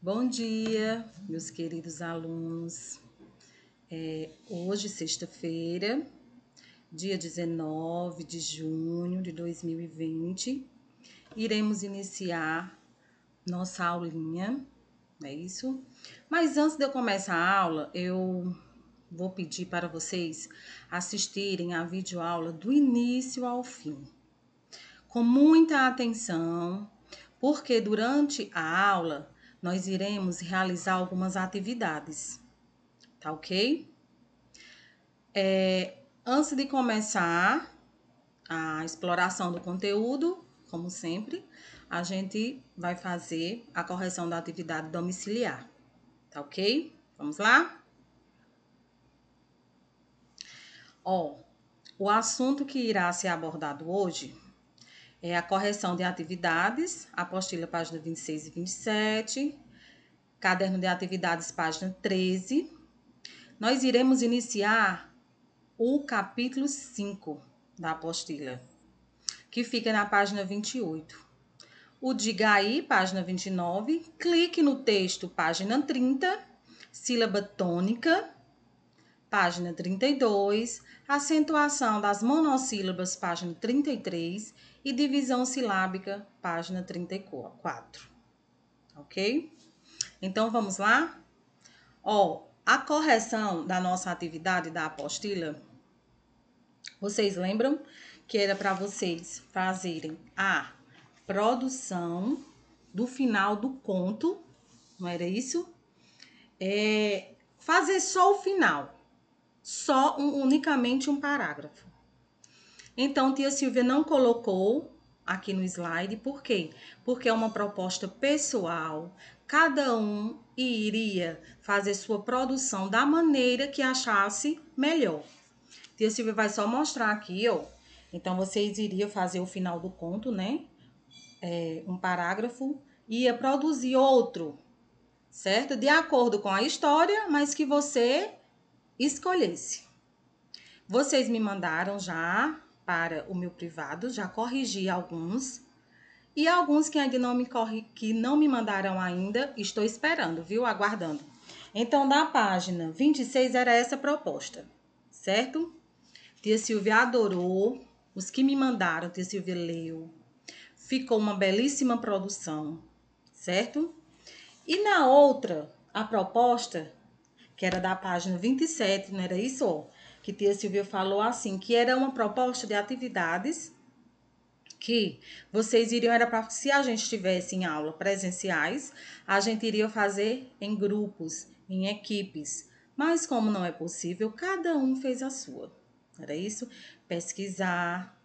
Bom dia, meus queridos alunos. É, hoje, sexta-feira, dia 19 de junho de 2020, iremos iniciar nossa aulinha, é isso? Mas antes de eu começar a aula, eu vou pedir para vocês assistirem a videoaula do início ao fim, com muita atenção, porque durante a aula nós iremos realizar algumas atividades, tá ok? É, antes de começar a exploração do conteúdo, como sempre, a gente vai fazer a correção da atividade domiciliar, tá ok? Vamos lá? Ó, o assunto que irá ser abordado hoje é a correção de atividades, apostila página 26 e 27, caderno de atividades, página 13. Nós iremos iniciar o capítulo 5 da apostila, que fica na página 28. O diga aí, página 29, clique no texto, página 30, sílaba tônica, página 32, acentuação das monossílabas, página 33 e divisão silábica, página 34. Ok? Então vamos lá? Ó, a correção da nossa atividade da apostila, vocês lembram que era para vocês fazerem a produção do final do conto, não era isso? É fazer só o final, só um, unicamente um parágrafo. Então, tia Silvia não colocou aqui no slide, por quê? Porque é uma proposta pessoal, cada um iria fazer sua produção da maneira que achasse melhor. Tia Silvia vai só mostrar aqui, ó. Então, vocês iriam fazer o final do conto, né? É, um parágrafo, ia produzir outro, certo? De acordo com a história, mas que você escolhesse. Vocês me mandaram já para o meu privado, já corrigi alguns. E alguns que ainda não me corre, que não me mandaram ainda, estou esperando, viu? Aguardando. Então, na página 26 era essa proposta, certo? Tia Silvia adorou, os que me mandaram, tia Silvia leu. Ficou uma belíssima produção, certo? E na outra, a proposta, que era da página 27, não era isso? que tia Silvia falou assim, que era uma proposta de atividades que vocês iriam era para se a gente estivesse em aula presenciais, a gente iria fazer em grupos, em equipes. Mas como não é possível, cada um fez a sua. Era isso? Pesquisar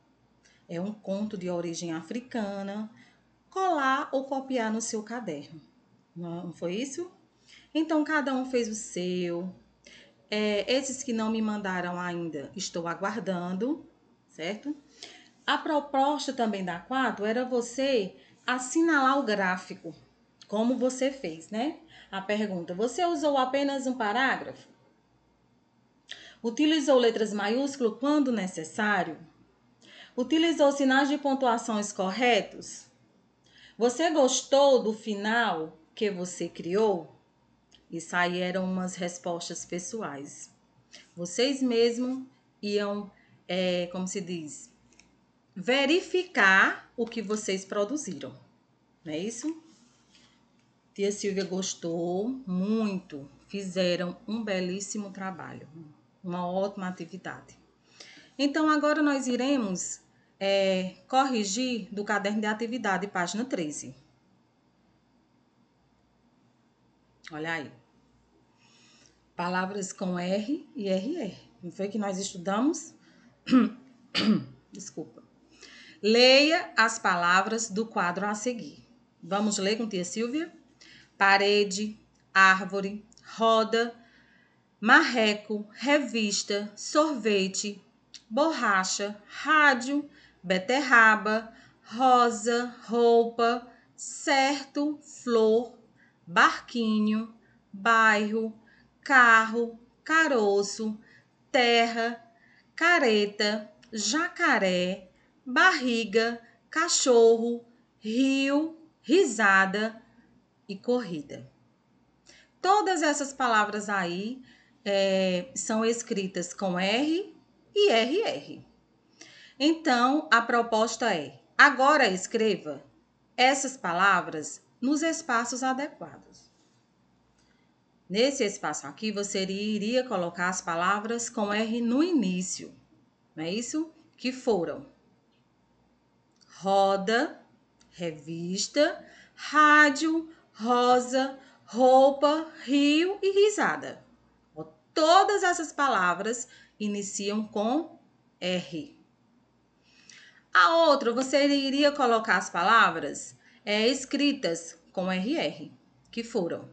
é um conto de origem africana, colar ou copiar no seu caderno. Não foi isso? Então cada um fez o seu, é, esses que não me mandaram ainda, estou aguardando, certo? A proposta também da 4 era você assinalar o gráfico, como você fez, né? A pergunta: você usou apenas um parágrafo? Utilizou letras maiúsculas quando necessário? Utilizou sinais de pontuações corretos? Você gostou do final que você criou? e saíram umas respostas pessoais. Vocês mesmos iam, é, como se diz, verificar o que vocês produziram, não é isso? Tia Silvia gostou muito, fizeram um belíssimo trabalho, uma ótima atividade. Então, agora nós iremos é, corrigir do caderno de atividade, página 13. Olha aí palavras com R e RR. Não foi que nós estudamos? Desculpa. Leia as palavras do quadro a seguir. Vamos ler com tia Silvia? Parede, árvore, roda, marreco, revista, sorvete, borracha, rádio, beterraba, rosa, roupa, certo, flor, barquinho, bairro, carro, caroço, terra, careta, jacaré, barriga, cachorro, rio, risada e corrida. Todas essas palavras aí é, são escritas com R e RR. Então, a proposta é: agora escreva essas palavras nos espaços adequados. Nesse espaço aqui, você iria colocar as palavras com R no início, não é isso? Que foram roda, revista, rádio, rosa, roupa, rio e risada. Todas essas palavras iniciam com R. A outra, você iria colocar as palavras é, escritas com RR, que foram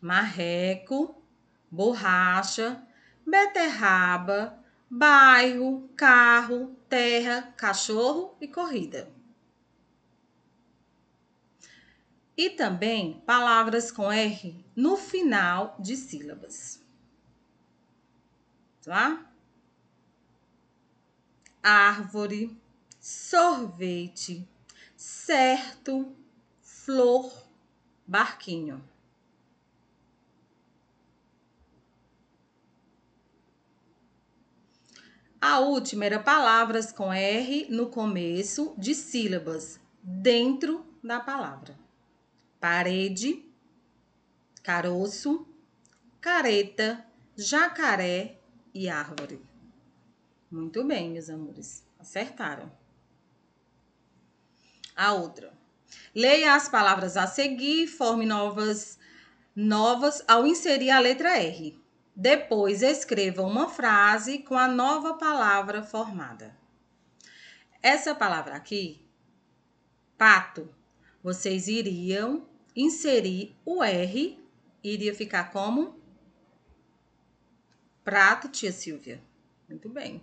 marreco, borracha, beterraba, bairro, carro, terra, cachorro e corrida. E também palavras com R no final de sílabas. Tá? Árvore, sorvete, certo, flor, barquinho. A última era palavras com R no começo de sílabas, dentro da palavra. Parede, caroço, careta, jacaré e árvore. Muito bem, meus amores, acertaram. A outra. Leia as palavras a seguir, forme novas novas ao inserir a letra R. Depois escreva uma frase com a nova palavra formada. Essa palavra aqui, pato, vocês iriam inserir o R, iria ficar como? Prato, tia Silvia. Muito bem.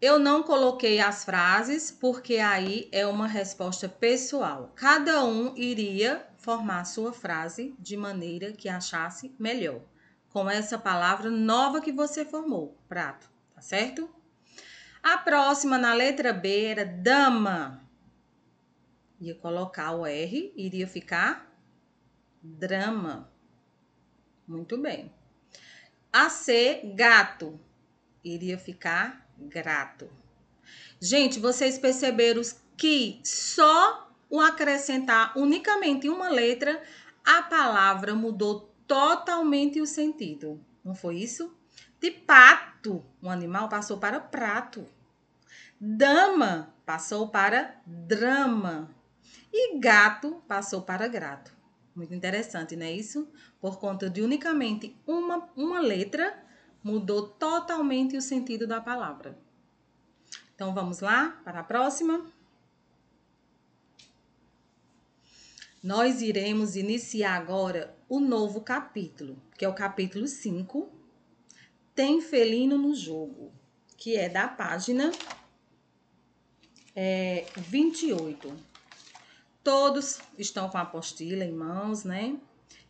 Eu não coloquei as frases porque aí é uma resposta pessoal. Cada um iria formar sua frase de maneira que achasse melhor com essa palavra nova que você formou, prato, tá certo? A próxima na letra B era dama. Ia colocar o R, iria ficar drama. Muito bem. A C, gato. Iria ficar grato. Gente, vocês perceberam que só o acrescentar unicamente uma letra, a palavra mudou totalmente o sentido. Não foi isso? De pato, um animal passou para prato. Dama passou para drama. E gato passou para grato. Muito interessante, não é isso? Por conta de unicamente uma, uma letra, mudou totalmente o sentido da palavra. Então vamos lá para a próxima. Nós iremos iniciar agora o novo capítulo, que é o capítulo 5, Tem Felino no Jogo, que é da página é, 28. Todos estão com a apostila em mãos, né?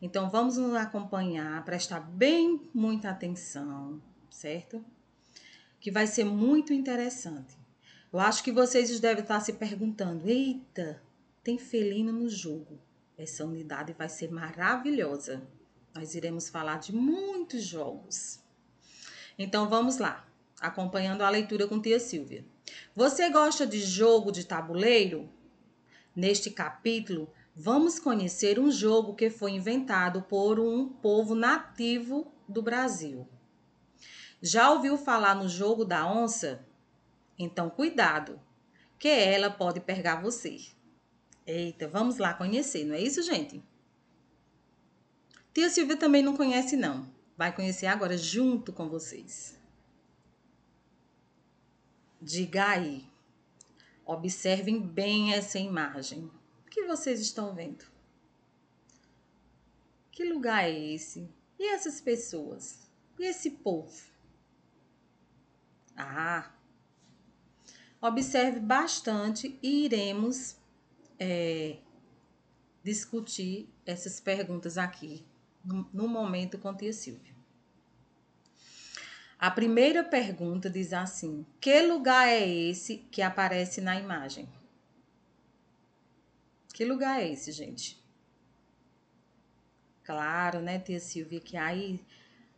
Então vamos nos acompanhar, prestar bem muita atenção, certo? Que vai ser muito interessante. Eu acho que vocês devem estar se perguntando: eita, tem felino no jogo. Essa unidade vai ser maravilhosa. Nós iremos falar de muitos jogos. Então vamos lá, acompanhando a leitura com tia Silvia. Você gosta de jogo de tabuleiro? Neste capítulo, vamos conhecer um jogo que foi inventado por um povo nativo do Brasil. Já ouviu falar no jogo da onça? Então, cuidado, que ela pode pegar você. Eita, vamos lá conhecer, não é isso, gente? Tia Silvia também não conhece, não. Vai conhecer agora junto com vocês. Diga aí. Observem bem essa imagem. O que vocês estão vendo? Que lugar é esse? E essas pessoas? E esse povo? Ah! Observe bastante e iremos é, discutir essas perguntas aqui no, no momento com tia Silvia. A primeira pergunta diz assim: Que lugar é esse que aparece na imagem? Que lugar é esse, gente? Claro, né, tia Silvia, que aí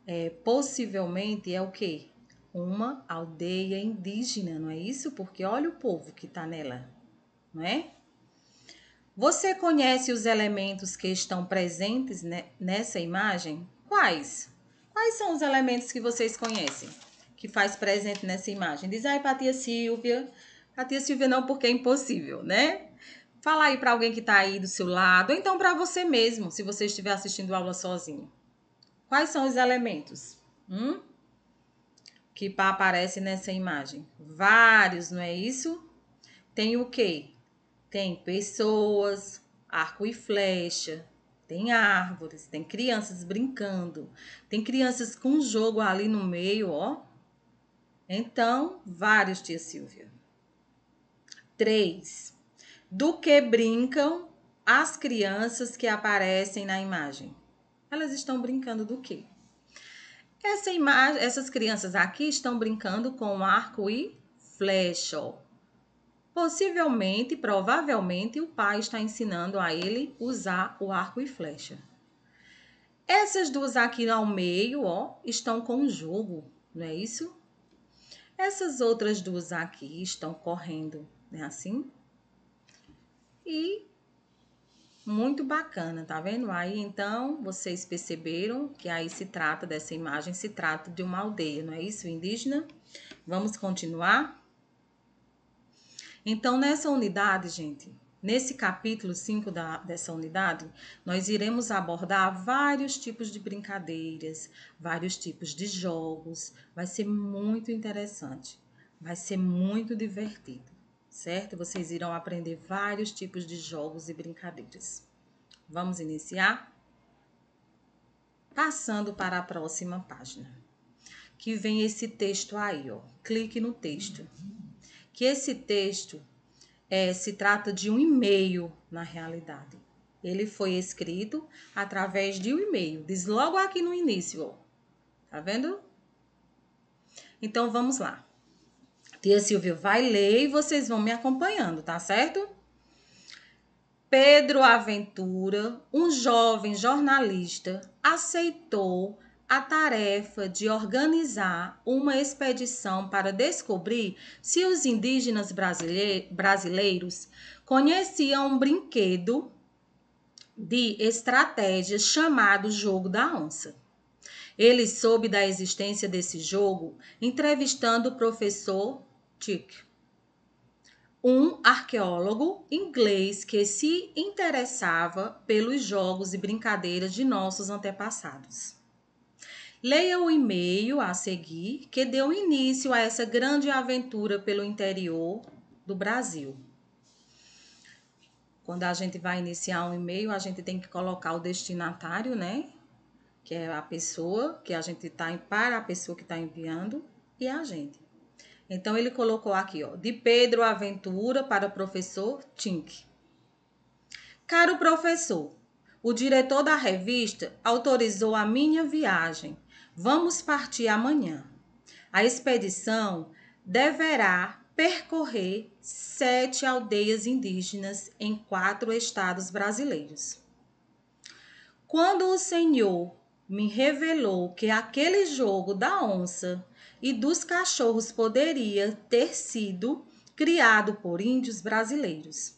é, possivelmente é o quê? Uma aldeia indígena, não é isso? Porque olha o povo que está nela, não é? Você conhece os elementos que estão presentes nessa imagem? Quais? Quais são os elementos que vocês conhecem que faz presente nessa imagem? Diz aí para tia Silvia. Para tia Silvia não, porque é impossível, né? Fala aí para alguém que está aí do seu lado, ou então para você mesmo, se você estiver assistindo aula sozinho. Quais são os elementos? Hum? Que aparece nessa imagem? Vários, não é isso? Tem o quê? Tem pessoas, arco e flecha, tem árvores, tem crianças brincando, tem crianças com um jogo ali no meio, ó. Então, vários, tia Silvia. Três. Do que brincam as crianças que aparecem na imagem? Elas estão brincando do quê? Essa imagem, essas crianças aqui estão brincando com arco e flecha, ó. Possivelmente, provavelmente, o pai está ensinando a ele usar o arco e flecha. Essas duas aqui ao meio, ó, estão com o jogo, não é isso? Essas outras duas aqui estão correndo, né? Assim. E muito bacana, tá vendo? Aí então vocês perceberam que aí se trata dessa imagem, se trata de uma aldeia, não é isso, indígena? Vamos continuar? Então, nessa unidade, gente, nesse capítulo 5 dessa unidade, nós iremos abordar vários tipos de brincadeiras, vários tipos de jogos. Vai ser muito interessante, vai ser muito divertido, certo? Vocês irão aprender vários tipos de jogos e brincadeiras. Vamos iniciar? Passando para a próxima página, que vem esse texto aí, ó. Clique no texto que esse texto é, se trata de um e-mail, na realidade. Ele foi escrito através de um e-mail. Diz logo aqui no início, ó. Tá vendo? Então vamos lá. Tia Silvia vai ler e vocês vão me acompanhando, tá certo? Pedro Aventura, um jovem jornalista, aceitou a tarefa de organizar uma expedição para descobrir se os indígenas brasileiros conheciam um brinquedo de estratégia chamado Jogo da Onça. Ele soube da existência desse jogo entrevistando o professor Tick, um arqueólogo inglês que se interessava pelos jogos e brincadeiras de nossos antepassados. Leia o e-mail a seguir que deu início a essa grande aventura pelo interior do Brasil. Quando a gente vai iniciar um e-mail, a gente tem que colocar o destinatário, né? Que é a pessoa que a gente está para a pessoa que está enviando e a gente. Então ele colocou aqui, ó, de Pedro Aventura para o professor Tink. Caro professor, o diretor da revista autorizou a minha viagem Vamos partir amanhã. A expedição deverá percorrer sete aldeias indígenas em quatro estados brasileiros. Quando o Senhor me revelou que aquele jogo da onça e dos cachorros poderia ter sido criado por índios brasileiros.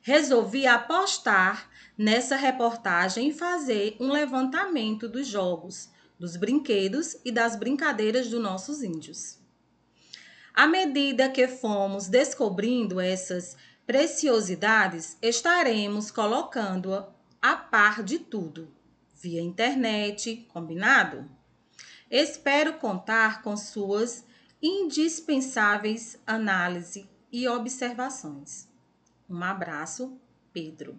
Resolvi apostar nessa reportagem e fazer um levantamento dos jogos dos brinquedos e das brincadeiras dos nossos índios. À medida que fomos descobrindo essas preciosidades, estaremos colocando-a a par de tudo, via internet, combinado? Espero contar com suas indispensáveis análises e observações. Um abraço, Pedro.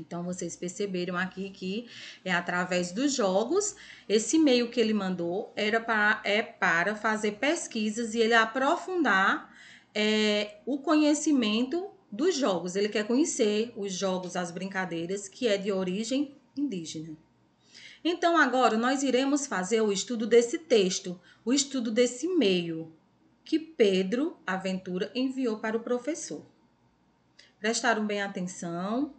Então, vocês perceberam aqui que é através dos jogos. Esse e-mail que ele mandou era para, é para fazer pesquisas e ele aprofundar é, o conhecimento dos jogos. Ele quer conhecer os jogos, as brincadeiras, que é de origem indígena. Então, agora nós iremos fazer o estudo desse texto, o estudo desse e-mail que Pedro Aventura enviou para o professor. Prestaram bem atenção?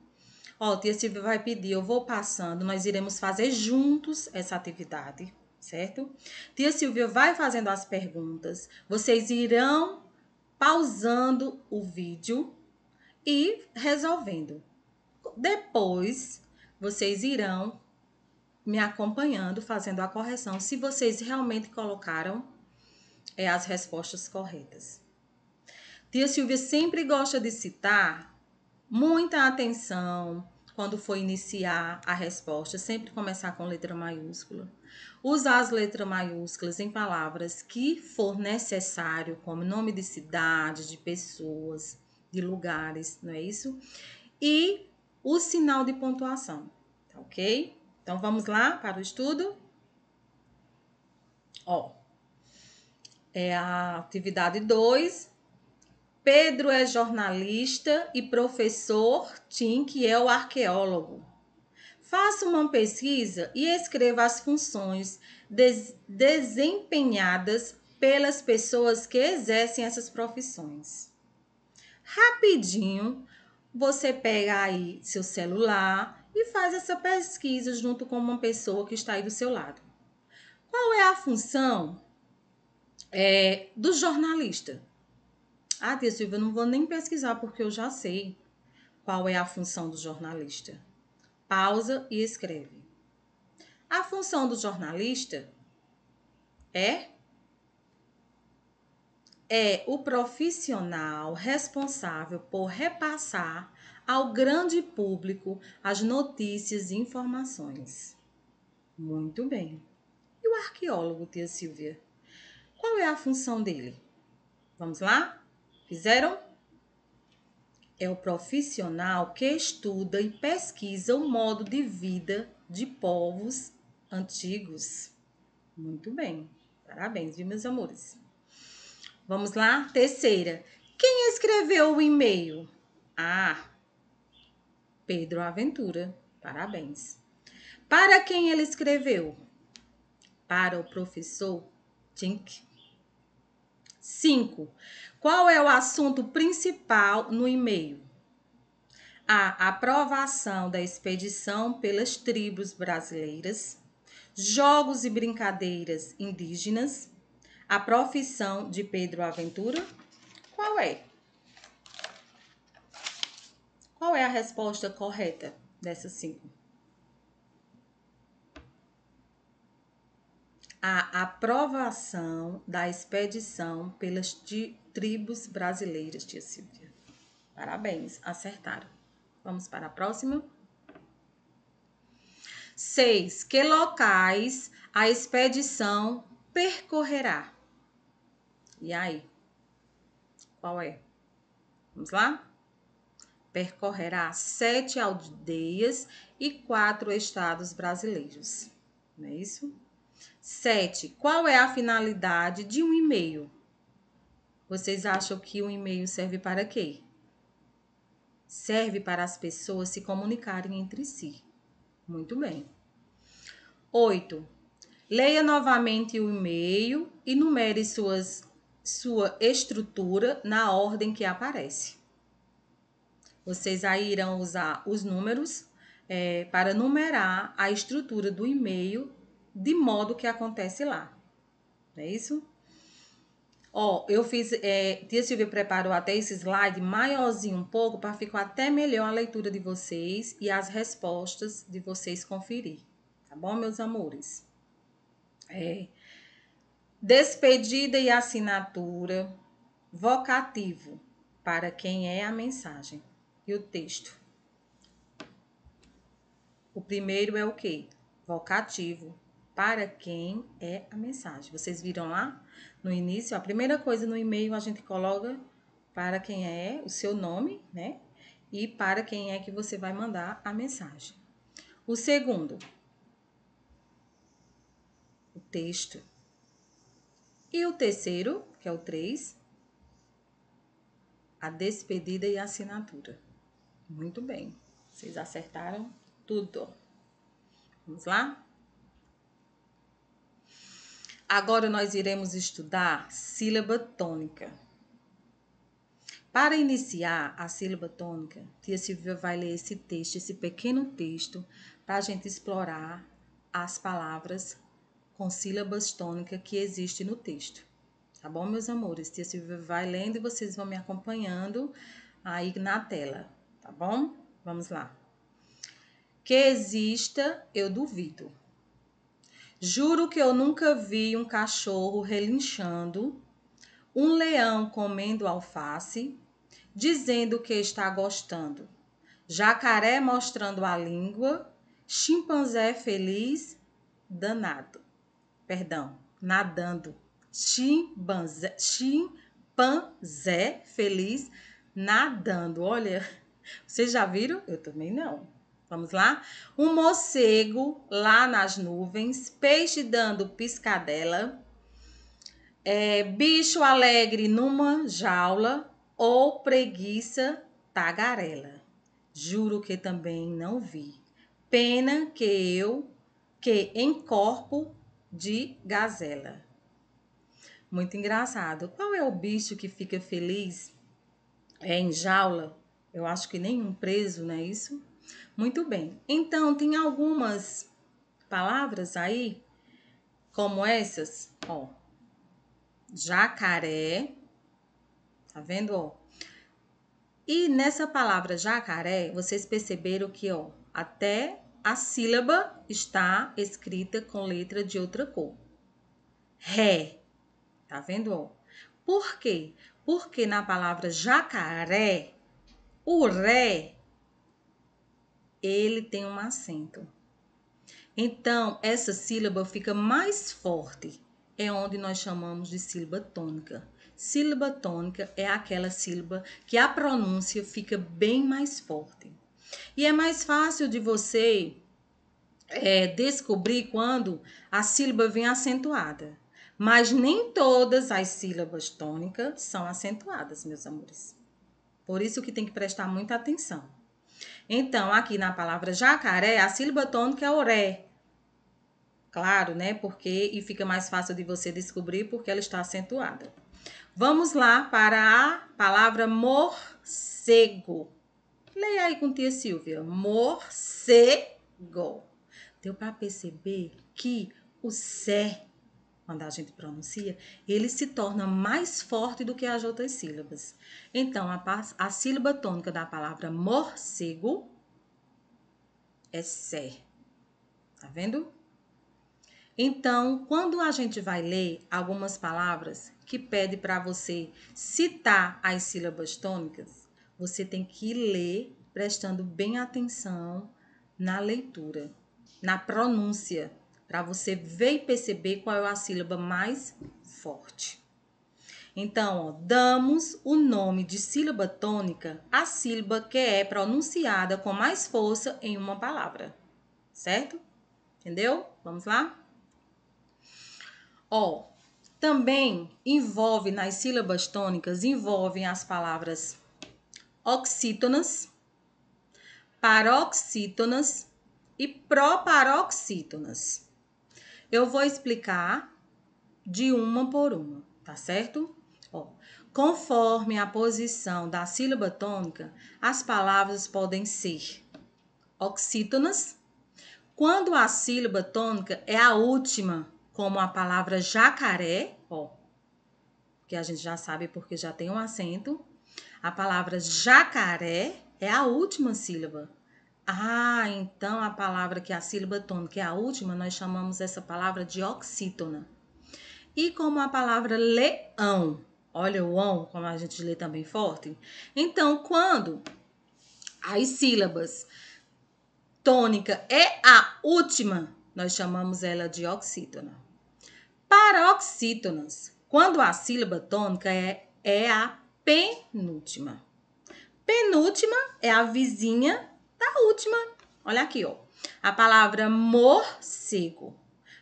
Ó, oh, tia Silvia vai pedir, eu vou passando, nós iremos fazer juntos essa atividade, certo? Tia Silvia vai fazendo as perguntas, vocês irão pausando o vídeo e resolvendo. Depois, vocês irão me acompanhando, fazendo a correção, se vocês realmente colocaram é, as respostas corretas. Tia Silvia sempre gosta de citar muita atenção quando for iniciar a resposta, sempre começar com letra maiúscula. Usar as letras maiúsculas em palavras que for necessário, como nome de cidade, de pessoas, de lugares, não é isso? E o sinal de pontuação, tá ok? Então vamos lá para o estudo. Ó, é a atividade 2, Pedro é jornalista e professor Tim, que é o arqueólogo. Faça uma pesquisa e escreva as funções des desempenhadas pelas pessoas que exercem essas profissões. Rapidinho, você pega aí seu celular e faz essa pesquisa junto com uma pessoa que está aí do seu lado. Qual é a função é, do jornalista? Ah, tia Silvia, eu não vou nem pesquisar porque eu já sei qual é a função do jornalista. Pausa e escreve. A função do jornalista é é o profissional responsável por repassar ao grande público as notícias e informações. Muito bem. E o arqueólogo, tia Silvia? Qual é a função dele? Vamos lá? Fizeram? É o profissional que estuda e pesquisa o modo de vida de povos antigos. Muito bem. Parabéns, viu, meus amores? Vamos lá, terceira. Quem escreveu o e-mail? Ah, Pedro Aventura. Parabéns. Para quem ele escreveu? Para o professor Tink. 5. Qual é o assunto principal no e-mail? A. Aprovação da expedição pelas tribos brasileiras, jogos e brincadeiras indígenas, a profissão de Pedro Aventura? Qual é? Qual é a resposta correta dessas cinco? a aprovação da expedição pelas tribos brasileiras, tia Silvia. Parabéns, acertaram. Vamos para a próxima. seis Que locais a expedição percorrerá? E aí? Qual é? Vamos lá? Percorrerá sete aldeias e quatro estados brasileiros. Não é isso? 7. Qual é a finalidade de um e-mail? Vocês acham que um e-mail serve para quê? Serve para as pessoas se comunicarem entre si. Muito bem. 8. Leia novamente o e-mail e numere suas, sua estrutura na ordem que aparece. Vocês aí irão usar os números é, para numerar a estrutura do e-mail de modo que acontece lá. Não é isso? Ó, eu fiz. É, tia Silvia preparou até esse slide maiorzinho um pouco para ficar até melhor a leitura de vocês e as respostas de vocês conferir. Tá bom, meus amores? É. Despedida e assinatura. Vocativo para quem é a mensagem. E o texto? O primeiro é o quê? Vocativo para quem é a mensagem. Vocês viram lá no início, a primeira coisa no e-mail a gente coloca para quem é o seu nome, né? E para quem é que você vai mandar a mensagem. O segundo, o texto. E o terceiro, que é o três, a despedida e a assinatura. Muito bem, vocês acertaram tudo. Vamos lá? Agora nós iremos estudar sílaba tônica. Para iniciar a sílaba tônica, Tia Silvia vai ler esse texto, esse pequeno texto, para a gente explorar as palavras com sílabas tônicas que existem no texto. Tá bom, meus amores? Tia Silvia vai lendo e vocês vão me acompanhando aí na tela, tá bom? Vamos lá. Que exista, eu duvido. Juro que eu nunca vi um cachorro relinchando, um leão comendo alface, dizendo que está gostando, jacaré mostrando a língua, chimpanzé feliz, danado. Perdão, nadando. Chimpanzé, chimpanzé feliz, nadando. Olha, vocês já viram? Eu também não. Vamos lá? Um morcego lá nas nuvens, peixe dando piscadela, é, bicho alegre numa jaula ou preguiça tagarela. Juro que também não vi. Pena que eu, que em corpo de gazela. Muito engraçado. Qual é o bicho que fica feliz é, em jaula? Eu acho que nenhum preso, não é isso? Muito bem. Então, tem algumas palavras aí, como essas, ó. Jacaré. Tá vendo, ó? E nessa palavra jacaré, vocês perceberam que, ó, até a sílaba está escrita com letra de outra cor. Ré. Tá vendo, ó? Por quê? Porque na palavra jacaré, o ré ele tem um acento. Então, essa sílaba fica mais forte. É onde nós chamamos de sílaba tônica. Sílaba tônica é aquela sílaba que a pronúncia fica bem mais forte. E é mais fácil de você é, descobrir quando a sílaba vem acentuada. Mas nem todas as sílabas tônicas são acentuadas, meus amores. Por isso que tem que prestar muita atenção. Então, aqui na palavra jacaré, a sílaba tônica é o ré, Claro, né? Porque e fica mais fácil de você descobrir porque ela está acentuada. Vamos lá para a palavra morcego. Leia aí com tia Silvia. Morcego. Deu para perceber que o C quando a gente pronuncia, ele se torna mais forte do que as outras sílabas. Então, a, a sílaba tônica da palavra morcego é sé. Tá vendo? Então, quando a gente vai ler algumas palavras que pede para você citar as sílabas tônicas, você tem que ler prestando bem atenção na leitura, na pronúncia para você ver e perceber qual é a sílaba mais forte. Então, ó, damos o nome de sílaba tônica à sílaba que é pronunciada com mais força em uma palavra, certo? Entendeu? Vamos lá? Ó, também envolve nas sílabas tônicas, envolvem as palavras oxítonas, paroxítonas e proparoxítonas. Eu vou explicar de uma por uma, tá certo? Ó, conforme a posição da sílaba tônica, as palavras podem ser oxítonas, quando a sílaba tônica é a última, como a palavra jacaré, ó, que a gente já sabe porque já tem um acento, a palavra jacaré é a última sílaba. Ah, então a palavra que é a sílaba tônica é a última, nós chamamos essa palavra de oxítona. E como a palavra leão, olha o on, como a gente lê também forte. Então, quando as sílabas tônica é a última, nós chamamos ela de oxítona. Para oxítonas, quando a sílaba tônica é, é a penúltima. Penúltima é a vizinha da última. Olha aqui, ó. A palavra morcego.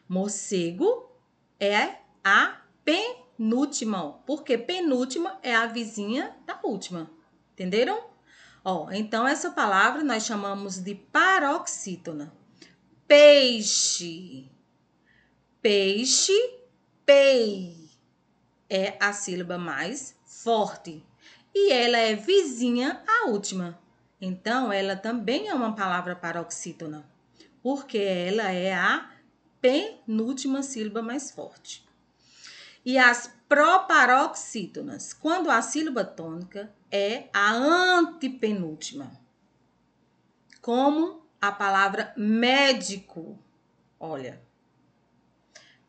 Morcego é a penúltima, porque penúltima é a vizinha da última. Entenderam? Ó, então essa palavra nós chamamos de paroxítona. Peixe. Peixe, pei. É a sílaba mais forte. E ela é vizinha à última. Então, ela também é uma palavra paroxítona, porque ela é a penúltima sílaba mais forte. E as proparoxítonas, quando a sílaba tônica é a antepenúltima. Como a palavra médico. Olha.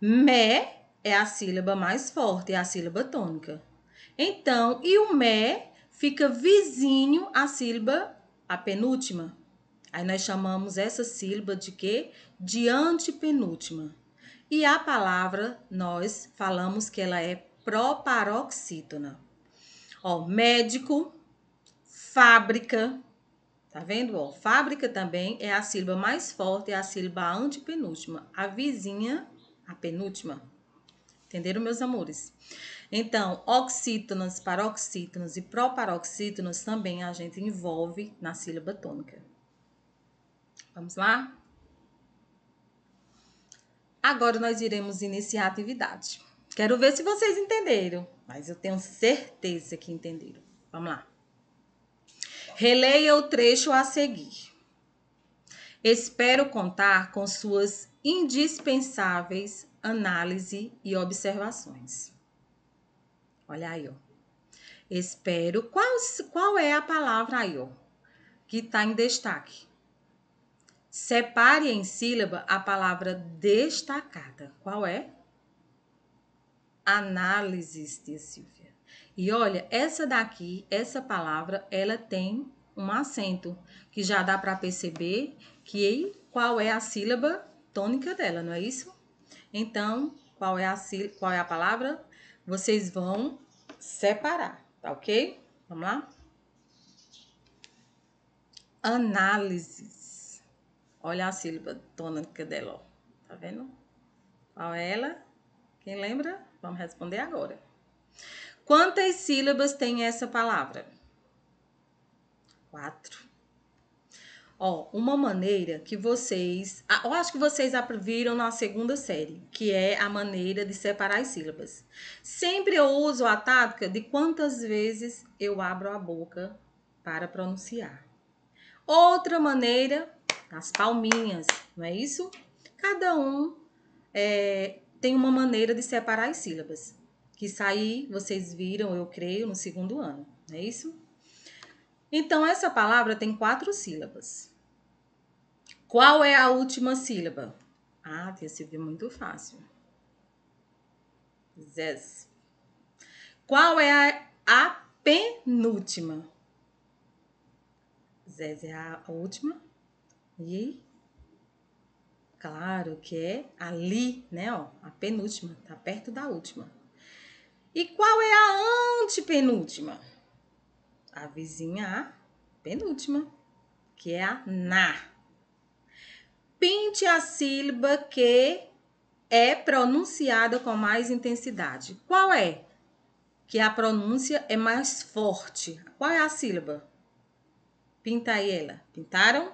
Mé é a sílaba mais forte, é a sílaba tônica. Então, e o mé fica vizinho à sílaba a penúltima, aí nós chamamos essa sílaba de quê? De antepenúltima. E a palavra, nós falamos que ela é proparoxítona. Ó, médico, fábrica, tá vendo? Ó, fábrica também é a sílaba mais forte, é a sílaba antepenúltima. A vizinha, a penúltima. Entenderam, meus amores? Então, oxítonas, paroxítonas e proparoxítonas também a gente envolve na sílaba tônica. Vamos lá? Agora nós iremos iniciar a atividade. Quero ver se vocês entenderam, mas eu tenho certeza que entenderam. Vamos lá. Releia o trecho a seguir. Espero contar com suas indispensáveis análise e observações. Olha aí, ó. Espero. Qual, qual é a palavra aí, ó? Que está em destaque. Separe em sílaba a palavra destacada. Qual é? Análise, Silvia. E olha, essa daqui, essa palavra, ela tem um acento, que já dá para perceber que qual é a sílaba tônica dela, não é isso? Então, qual é a, qual é a palavra? vocês vão separar, tá ok? Vamos lá? Análises. Olha a sílaba tônica dela, ó. Tá vendo? Qual é ela? Quem lembra? Vamos responder agora. Quantas sílabas tem essa palavra? Quatro. Ó, uma maneira que vocês. Eu acho que vocês viram na segunda série, que é a maneira de separar as sílabas. Sempre eu uso a tática de quantas vezes eu abro a boca para pronunciar. Outra maneira, as palminhas, não é isso? Cada um é, tem uma maneira de separar as sílabas. Que sair, vocês viram, eu creio, no segundo ano, não é isso? Então, essa palavra tem quatro sílabas. Qual é a última sílaba? Ah, tem sido muito fácil. Zez. Qual é a, a penúltima? Zez é a, última. E Claro que é ali, né? Ó, a penúltima, tá perto da última. E qual é a antepenúltima? a vizinha a penúltima, que é a na. Pinte a sílaba que é pronunciada com mais intensidade. Qual é? Que a pronúncia é mais forte. Qual é a sílaba? Pinta aí ela. Pintaram?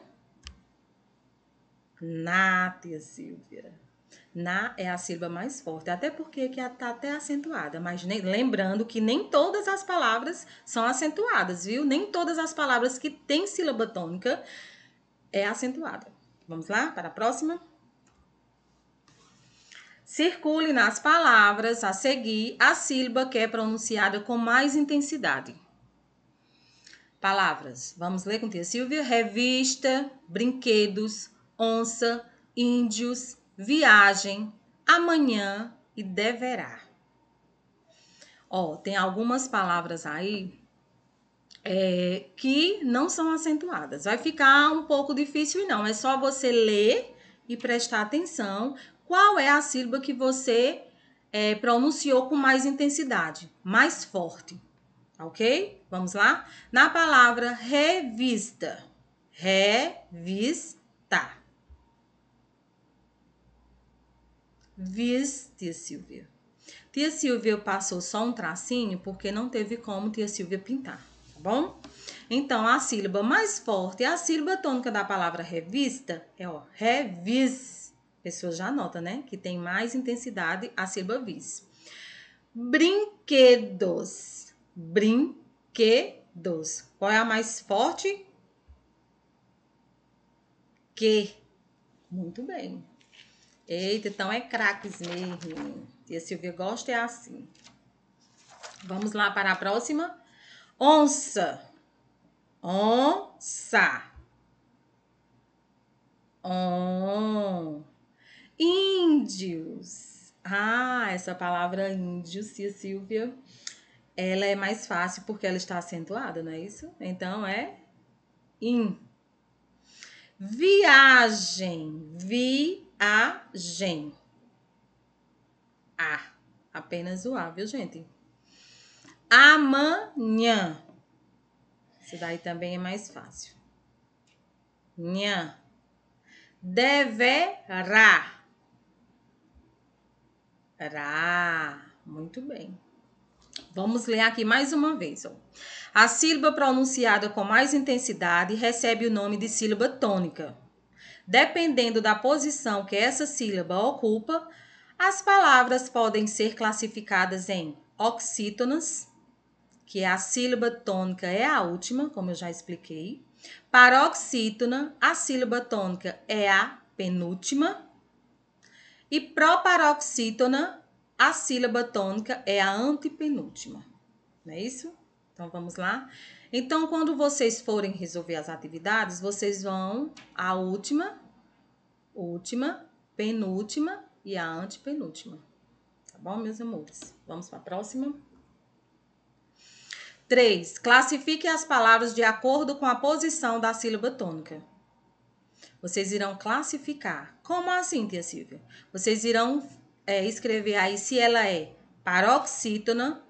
Nátia, Silvia. Na é a sílaba mais forte, até porque que está até acentuada, mas nem, lembrando que nem todas as palavras são acentuadas, viu? Nem todas as palavras que têm sílaba tônica é acentuada. Vamos lá para a próxima? Circule nas palavras a seguir a sílaba que é pronunciada com mais intensidade. Palavras. Vamos ler com tia Silvia? Revista, brinquedos, onça, índios, viagem, amanhã e deverá. Ó, tem algumas palavras aí é, que não são acentuadas. Vai ficar um pouco difícil, não. É só você ler e prestar atenção qual é a sílaba que você é, pronunciou com mais intensidade, mais forte. Ok? Vamos lá? Na palavra revista. Revista. Tia Silvia. Tia Silvia passou só um tracinho porque não teve como tia Silvia pintar, tá bom? Então, a sílaba mais forte, a sílaba tônica da palavra revista é o revis. A pessoa já nota, né? Que tem mais intensidade a sílaba vis. Brinquedos. Brinquedos. Qual é a mais forte? Que. Muito bem. Eita, então é craques mesmo. E a Silvia gosta é assim. Vamos lá para a próxima. Onça. Onça. On. Índios. Ah, essa palavra índio, Cia Silvia, ela é mais fácil porque ela está acentuada, não é isso? Então é in. Viagem. Vi agem. A. Apenas o A, viu, gente? Amanhã. Isso daí também é mais fácil. Nhã. Deverá. Rá. Muito bem. Vamos ler aqui mais uma vez. Ó. A sílaba pronunciada com mais intensidade recebe o nome de sílaba tônica. Dependendo da posição que essa sílaba ocupa, as palavras podem ser classificadas em oxítonas, que é a sílaba tônica é a última, como eu já expliquei. Paroxítona, a sílaba tônica é a penúltima. E proparoxítona, a sílaba tônica é a antepenúltima. Não é isso? Então vamos lá. Então, quando vocês forem resolver as atividades, vocês vão à última, última, penúltima e a antepenúltima. Tá bom, meus amores? Vamos para a próxima. 3. Classifique as palavras de acordo com a posição da sílaba tônica. Vocês irão classificar. Como assim, tia Silvia? Vocês irão é, escrever aí se ela é paroxítona,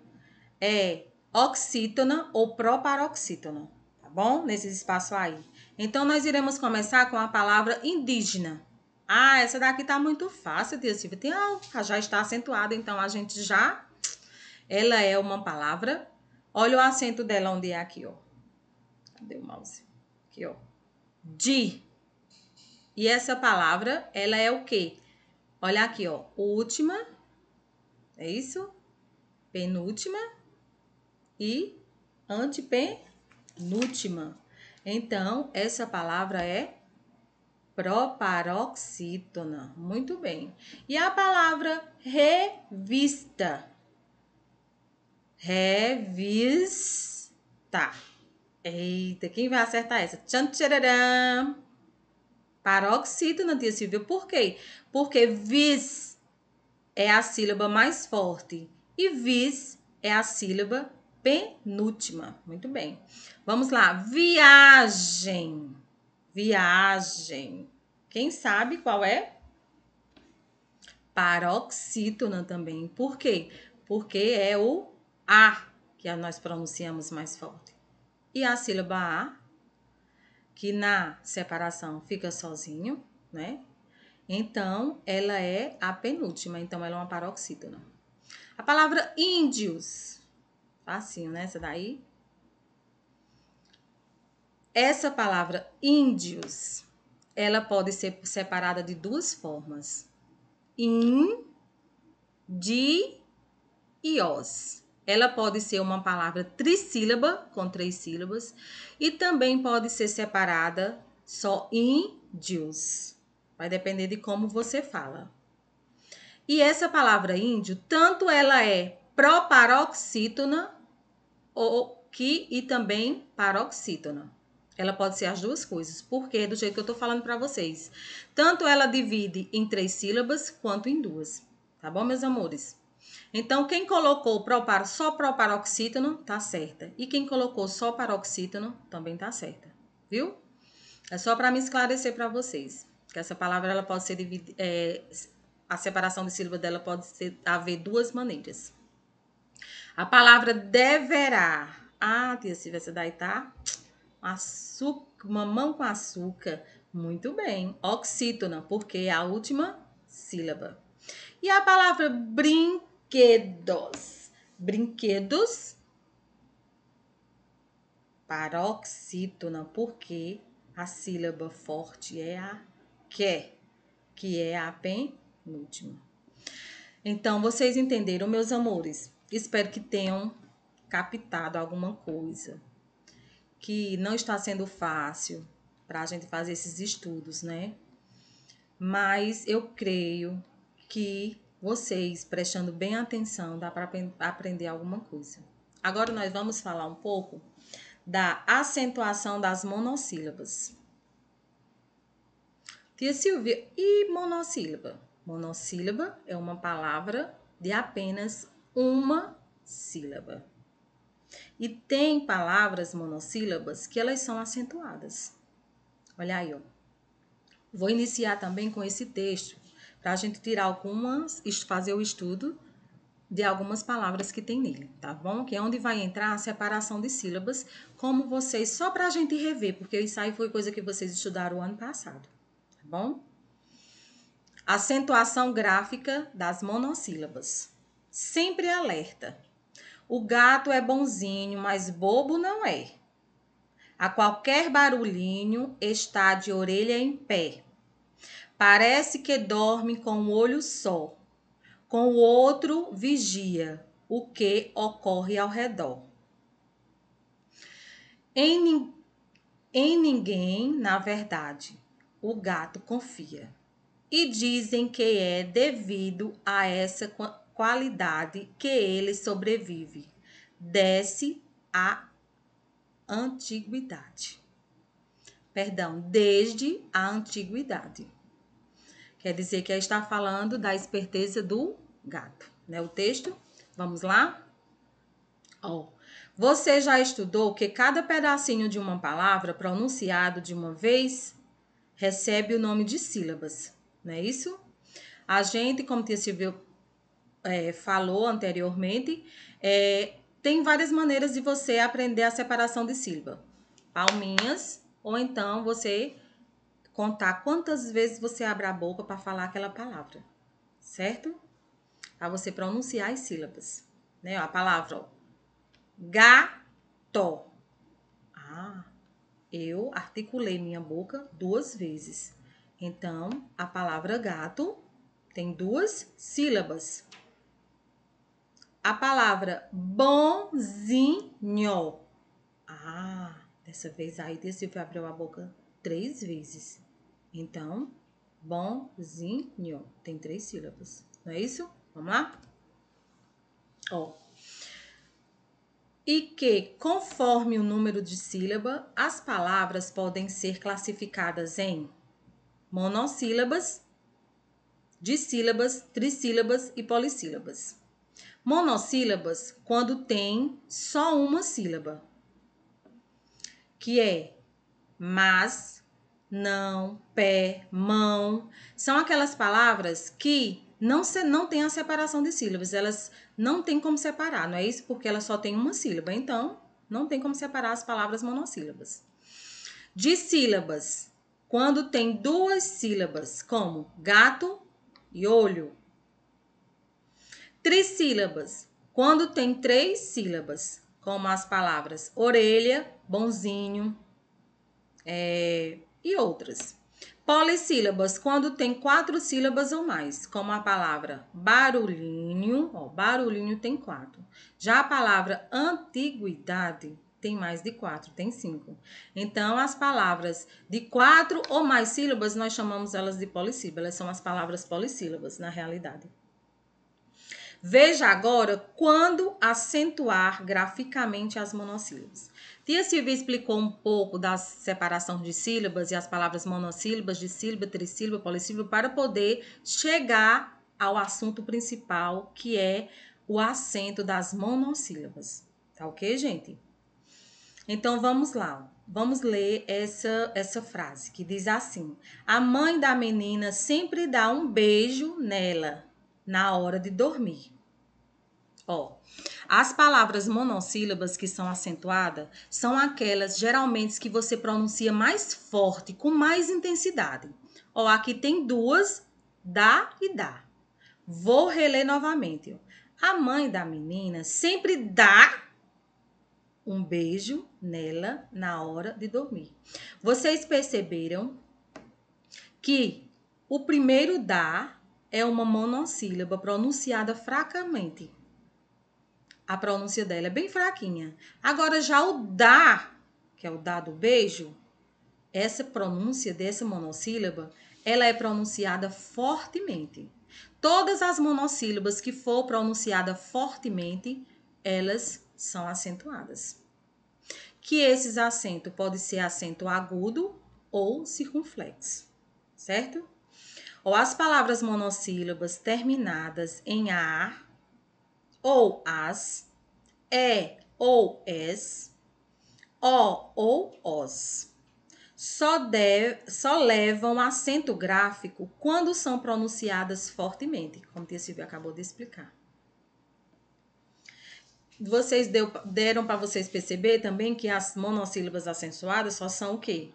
é oxítona ou proparoxítona, tá bom? Nesse espaço aí. Então, nós iremos começar com a palavra indígena. Ah, essa daqui tá muito fácil, tia Silvia. Tem, ah, já está acentuada, então a gente já... Ela é uma palavra... Olha o acento dela onde é aqui, ó. Cadê o mouse? Aqui, ó. De. E essa palavra, ela é o quê? Olha aqui, ó. Última. É isso? Penúltima e antepenúltima. Então, essa palavra é proparoxítona. Muito bem. E a palavra revista. Revista. Eita, quem vai acertar essa? Tchan, tchararam. Paroxítona, tia Silvia. Por quê? Porque vis é a sílaba mais forte e vis é a sílaba penúltima. Muito bem. Vamos lá. Viagem. Viagem. Quem sabe qual é? Paroxítona também. Por quê? Porque é o A que nós pronunciamos mais forte. E a sílaba A, que na separação fica sozinho, né? Então, ela é a penúltima. Então, ela é uma paroxítona. A palavra índios Facinho, né? Essa daí. Essa palavra índios, ela pode ser separada de duas formas. In, di e os. Ela pode ser uma palavra trissílaba, com três sílabas, e também pode ser separada só índios. Vai depender de como você fala. E essa palavra índio, tanto ela é proparoxítona ou que e também paroxítona. Ela pode ser as duas coisas, porque do jeito que eu estou falando para vocês. Tanto ela divide em três sílabas quanto em duas. Tá bom, meus amores? Então, quem colocou propar, só proparoxítono, tá certa. E quem colocou só paroxítono, também tá certa. Viu? É só para me esclarecer para vocês. Que essa palavra, ela pode ser dividida... É, a separação de sílaba dela pode ser, haver duas maneiras. A palavra deverá. Ah, tia Silvia, essa daí tá açúcar, mamão com açúcar. Muito bem. Oxítona, porque é a última sílaba. E a palavra brinquedos. Brinquedos. Paroxítona, porque a sílaba forte é a que, que é a penúltima. Então, vocês entenderam, meus amores? Espero que tenham captado alguma coisa. Que não está sendo fácil para a gente fazer esses estudos, né? Mas eu creio que vocês, prestando bem atenção, dá para aprender alguma coisa. Agora nós vamos falar um pouco da acentuação das monossílabas. Tia Silvia, e monossílaba? Monossílaba é uma palavra de apenas uma sílaba. E tem palavras monossílabas que elas são acentuadas. Olha aí, ó. Vou iniciar também com esse texto para a gente tirar algumas fazer o estudo de algumas palavras que tem nele, tá bom? Que é onde vai entrar a separação de sílabas, como vocês, só para a gente rever, porque isso aí foi coisa que vocês estudaram o ano passado, tá bom? Acentuação gráfica das monossílabas sempre alerta. O gato é bonzinho, mas bobo não é. A qualquer barulhinho está de orelha em pé. Parece que dorme com um olho só, com o outro vigia o que ocorre ao redor. Em, em ninguém, na verdade, o gato confia. E dizem que é devido a essa qualidade que ele sobrevive, desce a antiguidade. Perdão, desde a antiguidade. Quer dizer que está falando da esperteza do gato, né? O texto, vamos lá? Ó, oh. você já estudou que cada pedacinho de uma palavra pronunciado de uma vez recebe o nome de sílabas, não é isso? A gente, como tinha sido é, falou anteriormente, é, tem várias maneiras de você aprender a separação de sílaba. Palminhas, ou então você contar quantas vezes você abre a boca para falar aquela palavra, certo? Para você pronunciar as sílabas, né? A palavra, ó. Gato. Ah, eu articulei minha boca duas vezes. Então, a palavra gato tem duas sílabas a palavra bonzinho. Ah, dessa vez a Aida Silva abriu a boca três vezes. Então, bonzinho tem três sílabas, não é isso? Vamos lá? Ó. E que, conforme o número de sílaba, as palavras podem ser classificadas em monossílabas, dissílabas, trissílabas e polissílabas. Monossílabas quando tem só uma sílaba, que é mas, não, pé, mão. São aquelas palavras que não, se, não tem a separação de sílabas, elas não tem como separar, não é isso? Porque ela só tem uma sílaba, então não tem como separar as palavras monossílabas. De sílabas, quando tem duas sílabas, como gato e olho, Trissílabas. Quando tem três sílabas, como as palavras orelha, bonzinho é, e outras. Polissílabas, quando tem quatro sílabas ou mais, como a palavra barulhinho, ó, barulhinho tem quatro. Já a palavra antiguidade tem mais de quatro, tem cinco. Então, as palavras de quatro ou mais sílabas, nós chamamos elas de polissílabas, elas são as palavras polissílabas, na realidade. Veja agora quando acentuar graficamente as monossílabas. Tia Silvia explicou um pouco da separação de sílabas e as palavras monossílabas, dissílaba, trissílaba, polissílaba, para poder chegar ao assunto principal, que é o acento das monossílabas. Tá ok, gente? Então vamos lá. Vamos ler essa, essa frase que diz assim: A mãe da menina sempre dá um beijo nela na hora de dormir. Ó, as palavras monossílabas que são acentuadas são aquelas geralmente que você pronuncia mais forte, com mais intensidade. Ó, aqui tem duas, dá e dá. Vou reler novamente. A mãe da menina sempre dá um beijo nela na hora de dormir. Vocês perceberam que o primeiro dá é uma monossílaba pronunciada fracamente. A pronúncia dela é bem fraquinha. Agora, já o dá, que é o dado do beijo, essa pronúncia dessa monossílaba, ela é pronunciada fortemente. Todas as monossílabas que for pronunciada fortemente, elas são acentuadas. Que esses acentos pode ser acento agudo ou circunflexo, certo? ou as palavras monossílabas terminadas em a ou as, é ou es, o ou os. Só, de, só levam acento gráfico quando são pronunciadas fortemente, como o Silvia acabou de explicar. Vocês deu, deram para vocês perceber também que as monossílabas acentuadas só são o quê?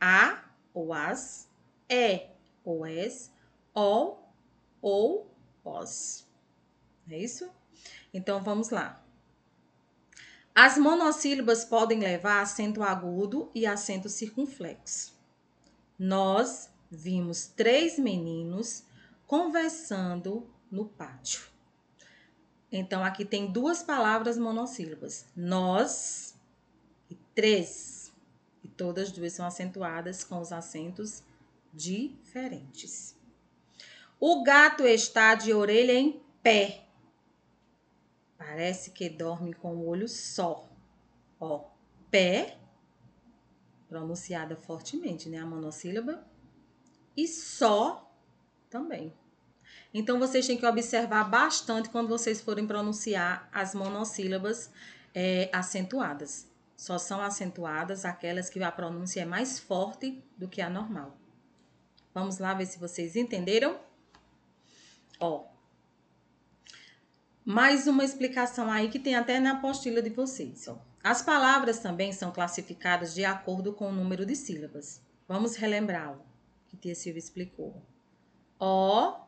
A ou as, é ou as, all ou os. É isso? Então vamos lá. As monossílabas podem levar acento agudo e acento circunflexo. Nós vimos três meninos conversando no pátio. Então aqui tem duas palavras monossílabas: nós e três. E todas duas são acentuadas com os acentos diferentes. O gato está de orelha em pé. Parece que dorme com o olho só. Ó, pé, pronunciada fortemente, né? A monossílaba. E só também. Então, vocês têm que observar bastante quando vocês forem pronunciar as monossílabas é, acentuadas. Só são acentuadas aquelas que a pronúncia é mais forte do que a normal. Vamos lá ver se vocês entenderam. Ó. Mais uma explicação aí que tem até na apostila de vocês, ó. As palavras também são classificadas de acordo com o número de sílabas. Vamos relembrar o que Tia Silvia explicou. Ó,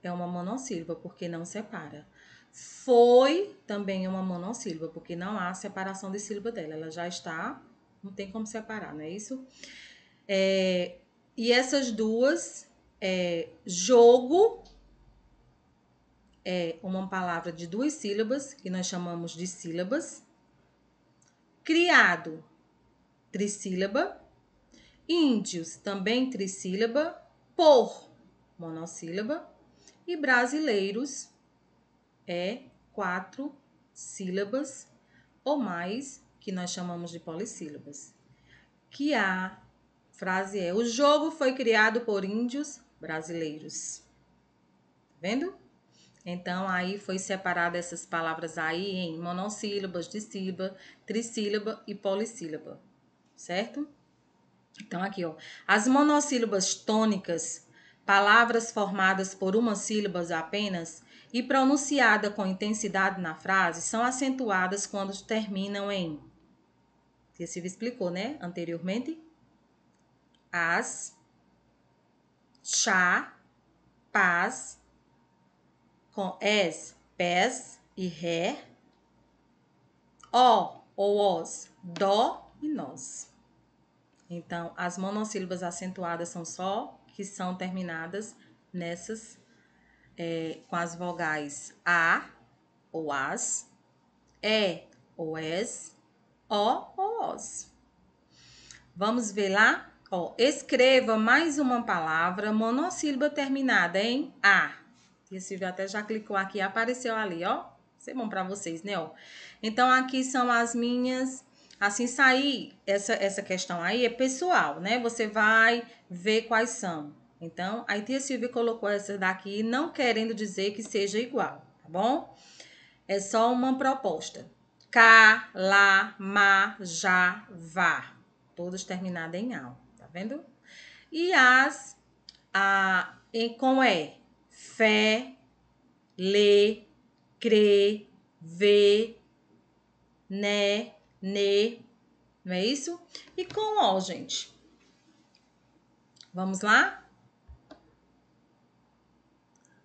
é uma monossílaba, porque não separa. Foi também é uma monossílaba, porque não há separação de sílaba dela. Ela já está, não tem como separar, não é isso? É, e essas duas é jogo, é uma palavra de duas sílabas, que nós chamamos de sílabas. Criado, trissílaba. Índios, também trissílaba. Por, monossílaba. E brasileiros, é quatro sílabas ou mais, que nós chamamos de polissílabas. Que há frase é: O jogo foi criado por índios brasileiros. Tá vendo? Então, aí foi separada essas palavras aí em monossílabas, dissílaba, trissílaba e polissílaba, certo? Então, aqui, ó. As monossílabas tônicas, palavras formadas por uma sílaba apenas e pronunciada com intensidade na frase, são acentuadas quando terminam em. Que se explicou, né? Anteriormente as, chá, paz, com es, pés e ré, o ou os, dó e nós. Então, as monossílabas acentuadas são só que são terminadas nessas é, com as vogais a ou as, e ou es, o ou os. Vamos ver lá Ó, escreva mais uma palavra monossílaba terminada em A. E a Silvia até já clicou aqui, apareceu ali, ó. Isso é bom para vocês, né? Ó. Então, aqui são as minhas... Assim, sair essa, essa questão aí é pessoal, né? Você vai ver quais são. Então, a tia Silvia colocou essa daqui, não querendo dizer que seja igual, tá bom? É só uma proposta. Cá, lá, ma, já, vá. Todas terminadas em a vendo? E as, a, em, como é? Fé, lê, crê, vê, né, né não é isso? E com ó, gente. Vamos lá?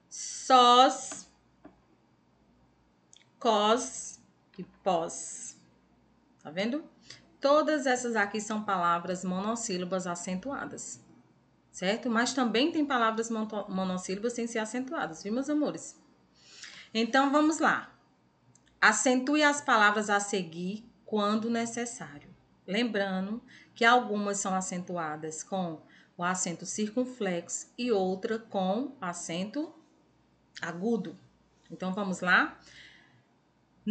Sós, cos e pós. Tá vendo? Todas essas aqui são palavras monossílabas acentuadas, certo? Mas também tem palavras monossílabas sem ser acentuadas, viu, meus amores? Então, vamos lá. Acentue as palavras a seguir quando necessário. Lembrando que algumas são acentuadas com o acento circunflexo e outra com acento agudo. Então, vamos lá?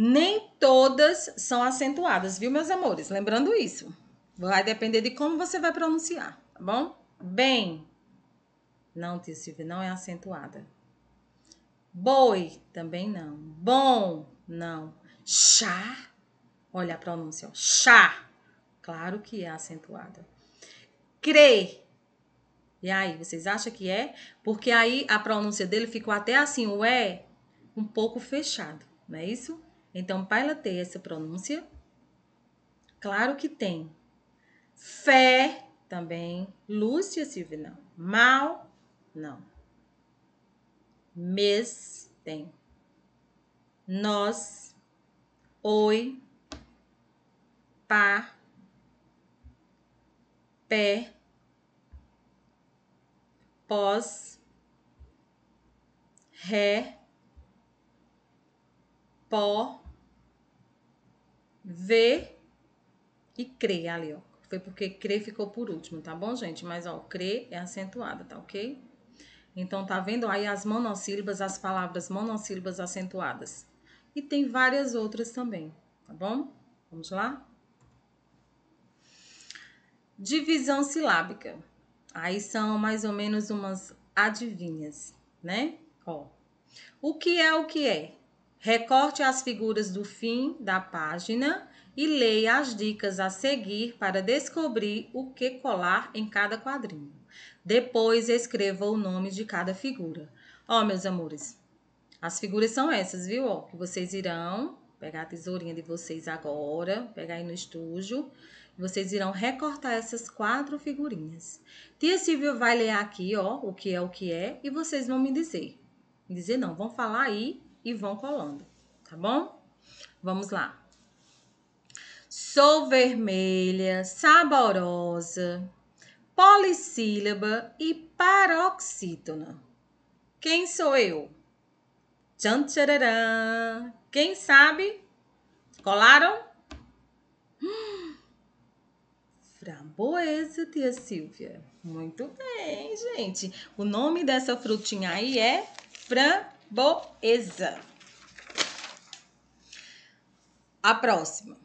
Nem todas são acentuadas, viu, meus amores? Lembrando isso. Vai depender de como você vai pronunciar, tá bom? Bem. Não, tia Silvia, não é acentuada. Boi, também não. Bom, não. Chá, olha a pronúncia, ó. chá. Claro que é acentuada. Crê. E aí, vocês acham que é? Porque aí a pronúncia dele ficou até assim, o é um pouco fechado, não é isso? Então, pailateia essa pronúncia. Claro que tem. Fé também. Lúcia Silvina. Mal, não. Mês, tem. Nós, oi, pá, pé, pós, ré, pó, vê e crê ali, ó. Foi porque crê ficou por último, tá bom, gente? Mas, ó, crê é acentuada, tá ok? Então, tá vendo aí as monossílabas, as palavras monossílabas acentuadas. E tem várias outras também, tá bom? Vamos lá? Divisão silábica. Aí são mais ou menos umas adivinhas, né? Ó. O que é o que é? Recorte as figuras do fim da página e leia as dicas a seguir para descobrir o que colar em cada quadrinho. Depois escreva o nome de cada figura. Ó, oh, meus amores, as figuras são essas, viu? que vocês irão pegar a tesourinha de vocês agora, pegar aí no estúdio, vocês irão recortar essas quatro figurinhas. Tia Silvia vai ler aqui, ó, o que é o que é, e vocês vão me dizer. Me dizer não, vão falar aí e vão colando, tá bom? Vamos lá. Sou vermelha, saborosa, polissílaba e paroxítona. Quem sou eu? Tchan, tchararã. Quem sabe? Colaram? Hum. Framboesa, tia Silvia. Muito bem, gente. O nome dessa frutinha aí é framboesa Boeza. A próxima.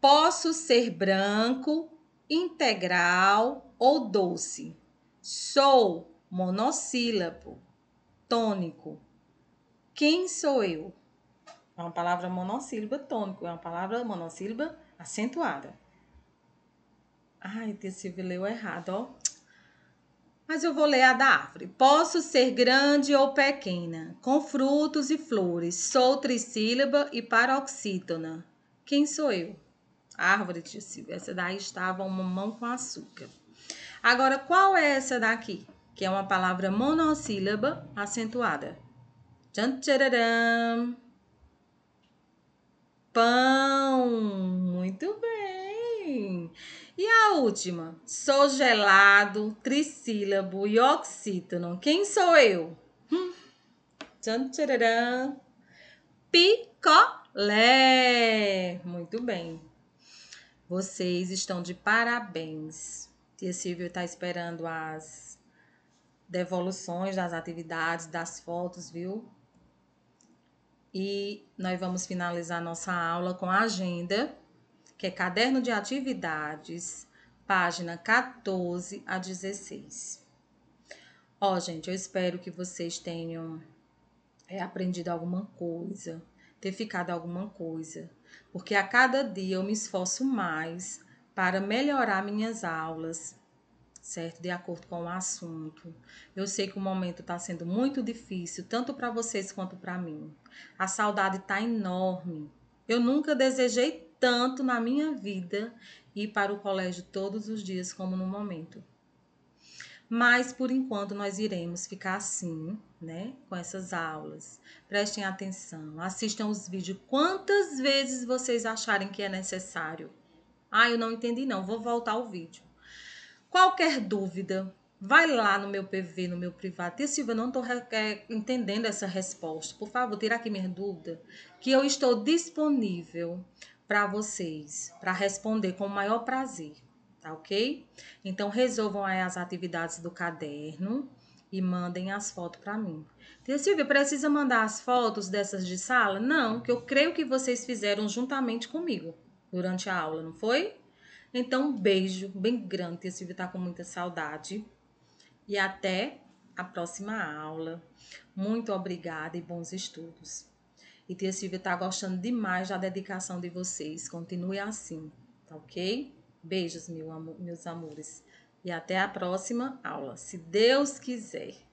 Posso ser branco, integral ou doce. Sou monossílabo, tônico. Quem sou eu? É uma palavra monossílaba tônico, é uma palavra monossílaba acentuada. Ai, Silvia leu errado, ó mas eu vou ler a da árvore. Posso ser grande ou pequena, com frutos e flores, sou trissílaba e paroxítona. Quem sou eu? A árvore disse: essa daí estava uma mão com açúcar. Agora, qual é essa daqui? Que é uma palavra monossílaba acentuada. Tchan, tchararam. Pão. Muito bem. E a última, sou gelado, trissílabo e oxítono. Quem sou eu? Hum. Picolé. Muito bem. Vocês estão de parabéns. Tia Silvia está esperando as devoluções das atividades, das fotos, viu? E nós vamos finalizar nossa aula com a agenda que é Caderno de Atividades, página 14 a 16. Ó, gente, eu espero que vocês tenham é, aprendido alguma coisa, ter ficado alguma coisa, porque a cada dia eu me esforço mais para melhorar minhas aulas, certo? De acordo com o assunto. Eu sei que o momento está sendo muito difícil, tanto para vocês quanto para mim. A saudade está enorme. Eu nunca desejei tanto na minha vida e para o colégio todos os dias como no momento. Mas por enquanto nós iremos ficar assim, né, com essas aulas. Prestem atenção, assistam os vídeos quantas vezes vocês acharem que é necessário. Ah, eu não entendi não, vou voltar ao vídeo. Qualquer dúvida, vai lá no meu PV, no meu privado. Tia Silva, eu não estou é, entendendo essa resposta. Por favor, tira aqui minha dúvida, que eu estou disponível para vocês, para responder com o maior prazer, tá ok? Então resolvam aí as atividades do caderno e mandem as fotos para mim. Tia Silvia, precisa mandar as fotos dessas de sala? Não, que eu creio que vocês fizeram juntamente comigo durante a aula, não foi? Então, um beijo bem grande. Tia Silvia está com muita saudade. E até a próxima aula. Muito obrigada e bons estudos. E Tia Silvia tá gostando demais da dedicação de vocês. Continue assim, tá ok? Beijos, meu amor, meus amores. E até a próxima aula, se Deus quiser.